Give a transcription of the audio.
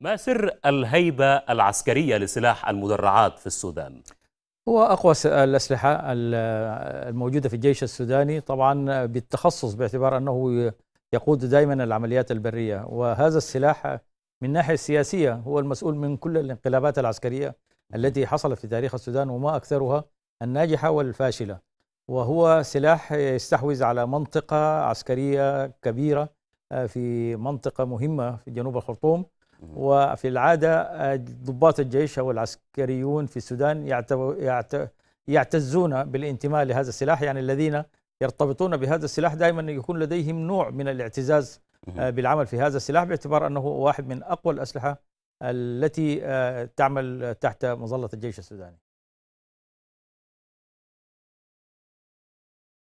ما سر الهيبة العسكرية لسلاح المدرعات في السودان؟ هو أقوى الأسلحة الموجودة في الجيش السوداني طبعا بالتخصص باعتبار أنه يقود دائما العمليات البرية وهذا السلاح من الناحية السياسية هو المسؤول من كل الانقلابات العسكرية التي حصلت في تاريخ السودان وما أكثرها الناجحة والفاشلة وهو سلاح يستحوذ على منطقة عسكرية كبيرة آه، في منطقة مهمة في جنوب الخرطوم وفي العادة آه، ضباط الجيش أو العسكريون في السودان يعتزون بالانتماء لهذا السلاح يعني الذين يرتبطون بهذا السلاح دائما يكون لديهم نوع من الاعتزاز آه، بالعمل في هذا السلاح باعتبار أنه واحد من أقوى الأسلحة التي آه، تعمل تحت مظلة الجيش السوداني